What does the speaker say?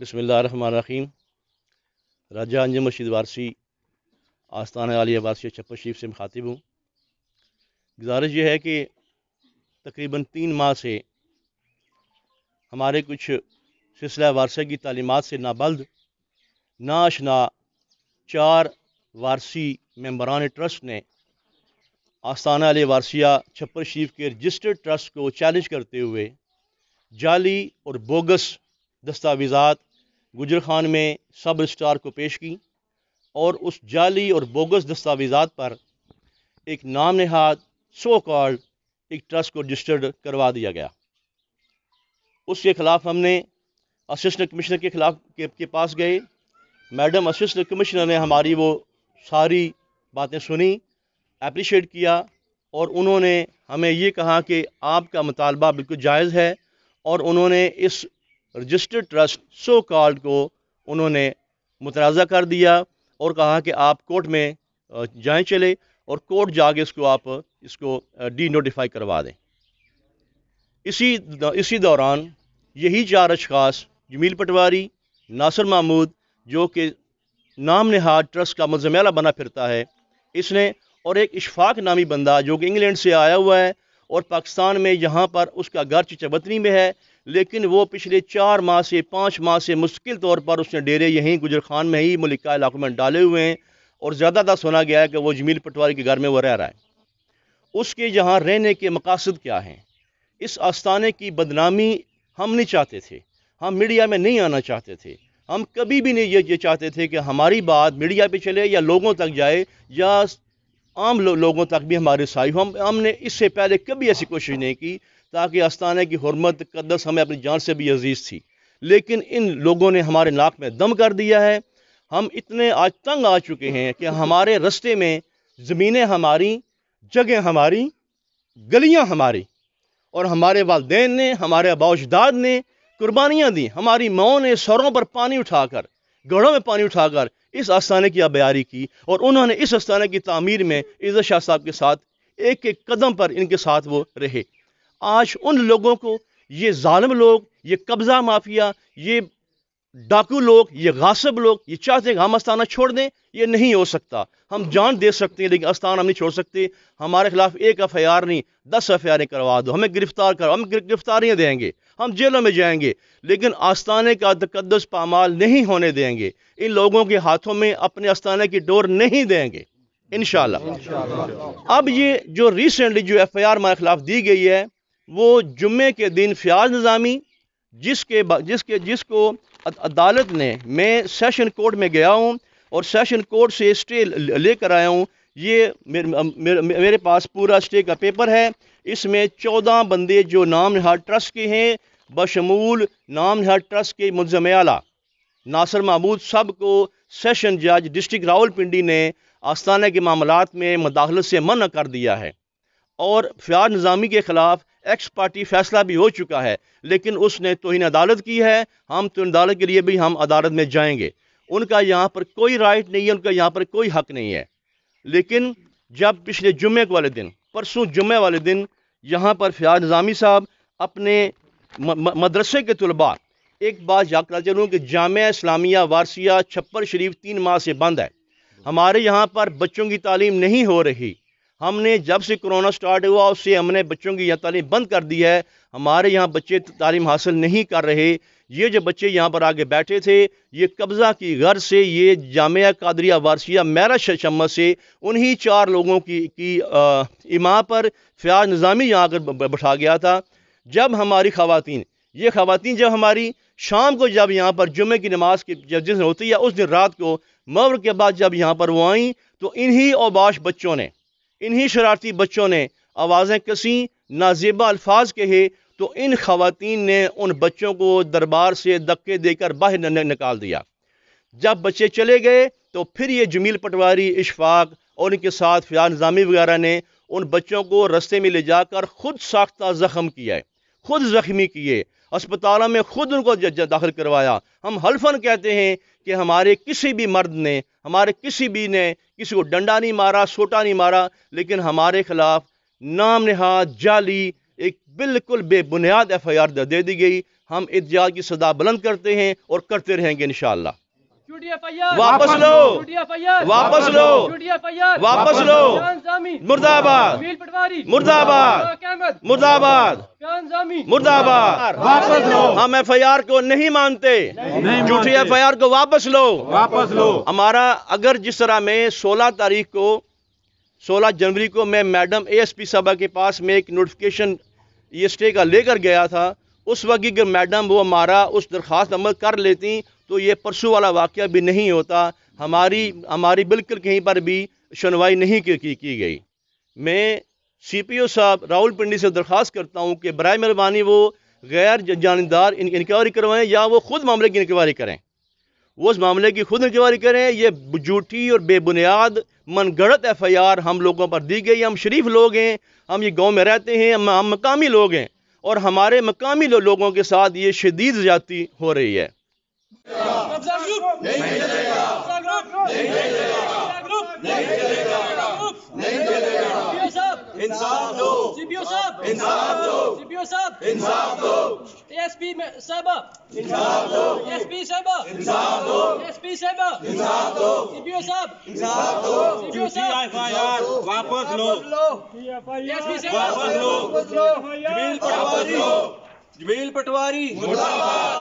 बसमीम राजा अंजम मशीद वारसी आस्थान आलिया वारसी छप्पर शरीफ से मुखातिब हूँ गुजारिश यह है कि तकरीबन तीन माह से हमारे कुछ सिलसिला वारसा की तलीमत से नाबल्द नाशना चार वारसी मम्बरान ट्रस्ट ने आस्थाना आलिया वारसिया छप्पर शरीफ के रजिस्टर्ड ट्रस्ट को चैलेंज करते हुए जाली और बोगस दस्तावेज़ात गुजर खान में सब रजिस्ट्रार को पेश की और उस जाली और बोगस दस्तावेजात पर एक नाम नहाद सो कॉल्ड एक ट्रस्ट को रजिस्टर्ड करवा दिया गया उसके ख़िलाफ़ हमने असिस्टेंट कमिश्नर के ख़िलाफ़ के, के पास गए मैडम असिस्टेंट कमिश्नर ने हमारी वो सारी बातें सुनी अप्रिशिएट किया और उन्होंने हमें ये कहा कि आपका मुतालबा बिल्कुल जायज़ है और उन्होंने इस रजिस्टर्ड ट्रस्ट सो कार्ड को उन्होंने मुतराजा कर दिया और कहा कि आप कोर्ट में जाएँ चले और कोर्ट जाके इसको आप इसको डी नोटिफाई करवा दें इसी इसी दौरान यही चार अशास जमील पटवारी नासर महमूद जो कि नाम नहाद ट्रस्ट का मजमेला बना फिरता है इसने और एक इशफाक नामी बंदा जो कि इंग्लैंड से आया हुआ है और पाकिस्तान में यहाँ पर उसका घर चबतनी में है लेकिन वो पिछले चार माह से पाँच माह से मुश्किल तौर पर उसने डेरे यहीं गुजर खान में ही मलिका इलाकों में डाले हुए हैं और ज़्यादातर सुना गया है कि वो जमील पटवारी के घर में वो रह रहा है उसके यहाँ रहने के मकासद क्या हैं इस आस्थाने की बदनामी हम नहीं चाहते थे हम मीडिया में नहीं आना चाहते थे हम कभी भी नहीं ये, ये चाहते थे कि हमारी बात मीडिया पे चले या लोगों तक जाए या आम लो, लोगों तक भी हमारे रसाई हो हम हमने इससे पहले कभी ऐसी कोशिश नहीं की ताकि अस्ताना की हरमत कदस हमें अपनी जान से भी अजीज़ थी लेकिन इन लोगों ने हमारे नाक में दम कर दिया है हम इतने आज तंग आ चुके हैं कि हमारे रस्ते में ज़मीनें हमारी जगह हमारी गलियां हमारी और हमारे वालदेन ने हमारे अबाउजदाद ने कुर्बानियाँ दी हमारी माओ ने सरों पर पानी उठाकर गढ़ों में पानी उठाकर इस आस्थाने की अबयारी की और उन्होंने इस आस्थाने की तमीर में इज़्ज़त शाह साहब के साथ एक एक कदम पर इनके साथ वो रहे आज उन लोगों को ये ालम लोग ये कब्ज़ा माफिया ये डाकू लोग ये गासब लोग ये चाहते हैं हम अस्ताना छोड़ दें ये नहीं हो सकता हम जान दे सकते हैं लेकिन अस्ताना हम नहीं छोड़ सकते हमारे खिलाफ एक एफ आई आर नहीं दस एफ आई आर करवा दो हमें गिरफ्तार करो हम गिरफ्तारियाँ देंगे हम जेलों में जाएंगे लेकिन आस्थाने का तकदस पामाल नहीं होने देंगे इन लोगों के हाथों में अपने आस्थाने की डोर नहीं देंगे इन अब ये जो रिसेंटली जो एफ आई आर हमारे खिलाफ दी गई है वो जुम्मे के दिन फयाज नज़ामी जिसके जिसके जिसको अदालत ने मैं सेशन कोर्ट में गया हूँ और सेशन कोर्ट से स्टे लेकर आया हूँ ये मेरे, मेरे, मेरे पास पूरा स्टे का पेपर है इसमें चौदह बंदे जो नाम नहाद ट्रस्ट के हैं बशमूल नाम नहाद ट्रस्ट के मुलजम आला नासर महमूद सब को सेशन जज डिस्ट्रिक्ट रावलपिंडी ने आस्थाना के मामलों में मदाखलत से मना कर दिया है और फ्याज निज़ामी के ख़िलाफ़ एक्स पार्टी फैसला भी हो चुका है लेकिन उसने इन तो अदालत की है हम इन तो अदालत के लिए भी हम अदालत में जाएंगे उनका यहाँ पर कोई राइट नहीं है उनका यहाँ पर कोई हक नहीं है लेकिन जब पिछले जुमे वाले दिन परसों जुमे वाले दिन यहाँ पर फयाज निज़ामी साहब अपने मदरसे के तलबा एक बात याद करा चलूँ कि जाम इस्लामिया वारसिया छप्पर शरीफ तीन माह से बंद है हमारे यहाँ पर बच्चों की तालीम नहीं हो रही हमने जब से कोरोना स्टार्ट हुआ उससे हमने बच्चों की यह तालीम बंद कर दी है हमारे यहाँ बच्चे तो तालीम हासिल नहीं कर रहे ये जो बच्चे यहाँ पर आगे बैठे थे ये कब्ज़ा की गर्ज से ये जामिया कादरिया वारसिया मैरा शम्मा से उन्हीं चार लोगों की की इमाम पर फयाज निज़ामी यहाँ आकर बैठा गया था जब हमारी खातन ये खातन जब हमारी शाम को जब यहाँ पर जुमे की नमाज की जिस दिन होती है उस दिन रात को मगर के बाद जब यहाँ पर वो आईं तो इन्हीं ओबाश बच्चों ने इन्हीं शरारती बच्चों ने आवाज़ें कसी नाजेबा अल्फाज कहे तो इन खातन ने उन बच्चों को दरबार से धक्के देकर बाहर निकाल दिया जब बच्चे चले गए तो फिर ये जमील पटवारी इशफाक और इनके साथ फिजा निज़ामी वगैरह ने उन बच्चों को रस्ते में ले जाकर खुद साख्ता ज़ख्म किया है खुद ज़ख्मी किए अस्पतालों में खुद उनको दाखिल करवाया हम हल्फन कहते हैं कि हमारे किसी भी मर्द ने हमारे किसी भी ने किसी को डंडा नहीं मारा सोटा नहीं मारा लेकिन हमारे खिलाफ नाम नहा जाली एक बिल्कुल बेबुनियाद एफ आई आर दे दी गई हम इतिहाद की सदा बुलंद करते हैं और करते रहेंगे इन वापस लो वापस लो वापस लो मुर्दाबाद मुर्दाबाद मुर्दाबाद मुर्दाबाद वापस लो हम एफ आई आर को नहीं मानते झूठी एफ आई आर को वापस लो वापस लो हमारा अगर जिस तरह में 16 तारीख को 16 जनवरी को मैं मैडम एएसपी सभा के पास में एक नोटिफिकेशन ये स्टे का लेकर गया था उस वक्त मैडम वो हमारा उस दरख्वास्त अमल कर लेती तो ये परसों वाला वाक़ भी नहीं होता हमारी हमारी बिल्कुल कहीं पर भी सुनवाई नहीं की, की, की गई मैं सी पी ओ साहब राहुल पिंडी से दरख्वास्त करता हूँ कि बर मेहरबानी वो गैर जानदार इंक्वायरी करवाएं या वो खुद मामले की इंक्वायरी करें वो उस मामले की खुद इंक्वायरी करें ये झूठी और बेबुनियाद गढ़त एफ आई आर हम लोगों पर दी गई हम शरीफ लोग हैं हम ये गाँव में रहते हैं हम, हम मकामी लोग हैं और हमारे मकामी लो, लोगों के साथ ये शदीद ज़्यादती हो रही है कब्जा ग्रुप नहीं चलेगा कब्जा ग्रुप साहब इंसाफ दो सीपीओ साहब इंसाफ दो सीपीओ साहब साहब इंसाफ वापस लो पटवारी जमील पटवारी